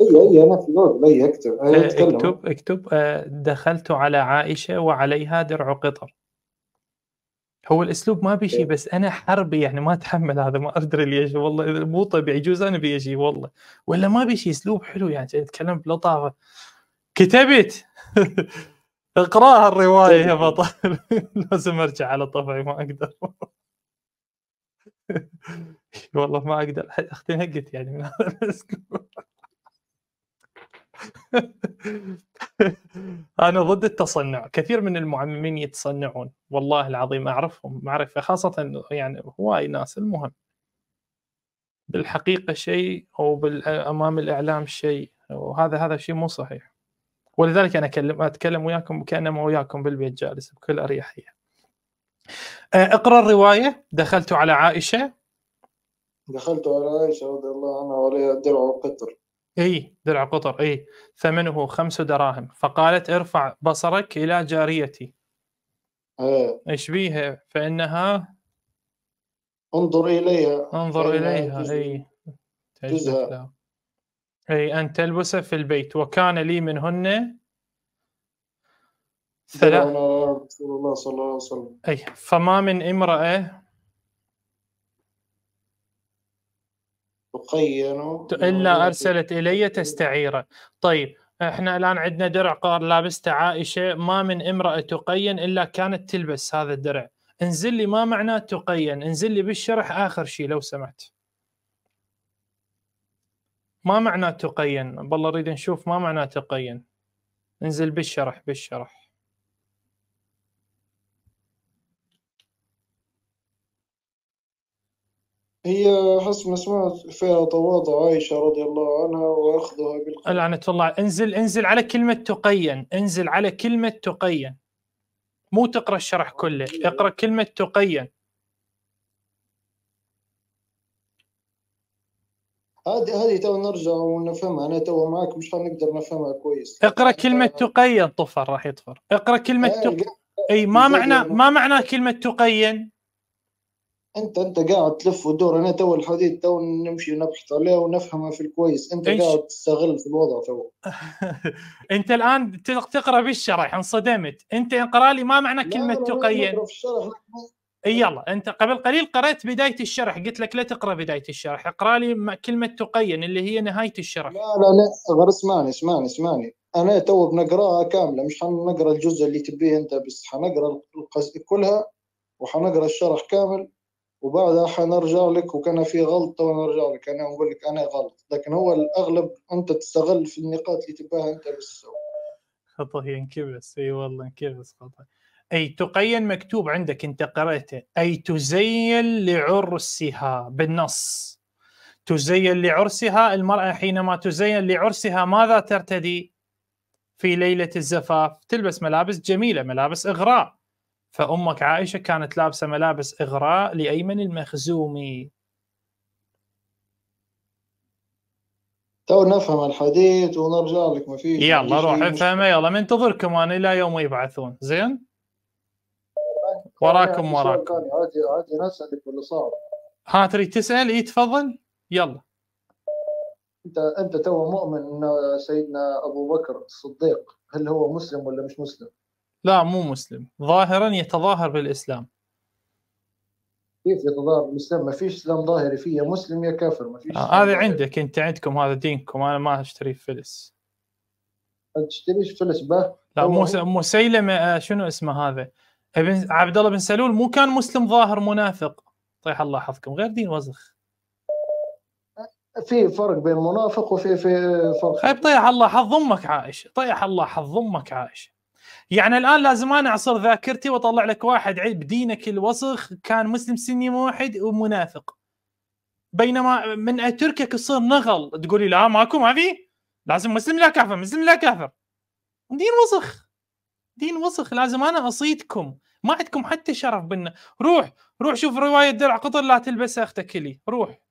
ايوه ايوه انا في الوضع أيوة، آه، لا اكتب اكتب اكتب آه، دخلت على عائشه وعليها درع قطر هو الاسلوب ما بيشي بس انا حربي يعني ما اتحمل هذا ما ادري ليش والله مو طبيعي يجوز انا بيجي والله ولا ما بيشي اسلوب حلو يعني اتكلم بلطافه كتبت اقراها الروايه يا طيب. بطل لازم ارجع على طبعي ما اقدر والله ما اقدر اختي نقت يعني من هذا الاسلوب انا ضد التصنع كثير من المعممين يتصنعون والله العظيم اعرفهم معرفه خاصه يعني هواي ناس المهم بالحقيقه شيء او امام الاعلام شيء وهذا هذا شيء مو صحيح ولذلك انا اكلم اتكلم وياكم كانما وياكم بالبيت جالس بكل اريحيه آه، اقرا الروايه دخلت على عائشه دخلت على عائشه رضي الله عنها وعليها درع وقطر اي درع قطر اي ثمنه خمس دراهم فقالت ارفع بصرك الى جاريتي آه. ايش بيها فانها انظر اليها انظر اليها اي جزها اي ان تلبس في البيت وكان لي منهن ثلاث رسول الله صلى الله عليه وسلم اي فما من امراه تقين إلا أرسلت إلي تستعيره طيب احنا الان عندنا درع قال لابسته عائشه ما من امراه تقين الا كانت تلبس هذا الدرع انزل لي ما معناه تقين انزل لي بالشرح اخر شيء لو سمحت ما معناه تقين بالله اريد نشوف ما معناه تقين انزل بالشرح بالشرح هي حسب ما سمعت فيها تواضع عائشة رضي الله عنها وأخذها بالقلب لعنة الله انزل انزل على كلمة تقين انزل على كلمة تقين مو تقرأ الشرح كله اقرأ كلمة تقين هذه هذه تو نرجع ونفهمها انا تو معك مش حنقدر نفهمها كويس اقرا كلمه تقين طفر راح يطفر اقرا كلمه تقين اي ما معنى ما معنى كلمه تقين انت انت قاعد تلف ودور انا تو الحديد تو نمشي نبحث عليه ونفهمه في الكويس انت إنش... قاعد تستغل في الوضع تو انت الان تقرا بالشرح انصدمت انت اقرا لي ما معنى كلمه تقين يلا انت قبل قليل قرات بدايه الشرح قلت لك لا تقرا بدايه الشرح اقرا لي كلمه تقين اللي هي نهايه الشرح لا لا لا غير اسمعني اسمعني اسمعني انا تو بنقراها كامله مش حنقرا الجزء اللي تبيه انت بس حنقرا كلها وحنقرا الشرح كامل وبعدها حنرجع لك وكان في غلطه ونرجع لك انا نقول لك انا غلط لكن هو الاغلب انت تستغل في النقاط اللي تباها انت بس خطا ينكبس انكبس اي والله انكبس خطا اي تقين مكتوب عندك انت قرأته اي تزين لعرسها بالنص تزين لعرسها المرأة حينما تزين لعرسها ماذا ترتدي في ليلة الزفاف تلبس ملابس جميلة ملابس إغراء فامك عائشه كانت لابسه ملابس اغراء لايمن المخزومي تو نفهم الحديث ونرجع لك ما فيش يلا روح افهمه يلا منتظركم انا الى يوم يبعثون زين وراكم وراكم عادي عادي نسالك اللي صار ها تريد تسال اي تفضل يلا انت انت تو مؤمن ان سيدنا ابو بكر الصديق هل هو مسلم ولا مش مسلم؟ لا مو مسلم ظاهرا يتظاهر بالإسلام كيف يتظاهر بالإسلام ما فيش إسلام ظاهري فيه يا مسلم يا كافر ما فيش آه هذا عندك أنت عندكم هذا دينكم أنا ما أشتري فلس ما تشتريش فلس به لا مو مسيلمة آه، شنو اسمه هذا ابن عبد الله بن سلول مو كان مسلم ظاهر منافق طيح الله حظكم غير دين وزخ في فرق بين منافق وفي في فرق طيب طيح الله حظ امك عائشه طيح الله حظ امك عائشه يعني الان لازم انا اعصر ذاكرتي واطلع لك واحد عيب دينك الوسخ كان مسلم سني موحد ومنافق بينما من اتركك تصير نغل تقولي لا ماكو ما في لازم مسلم لا كافر مسلم لا كافر دين وسخ دين وسخ لازم انا اصيدكم ما عندكم حتى شرف بنا روح روح شوف روايه درع قطر لا تلبسها اختك لي روح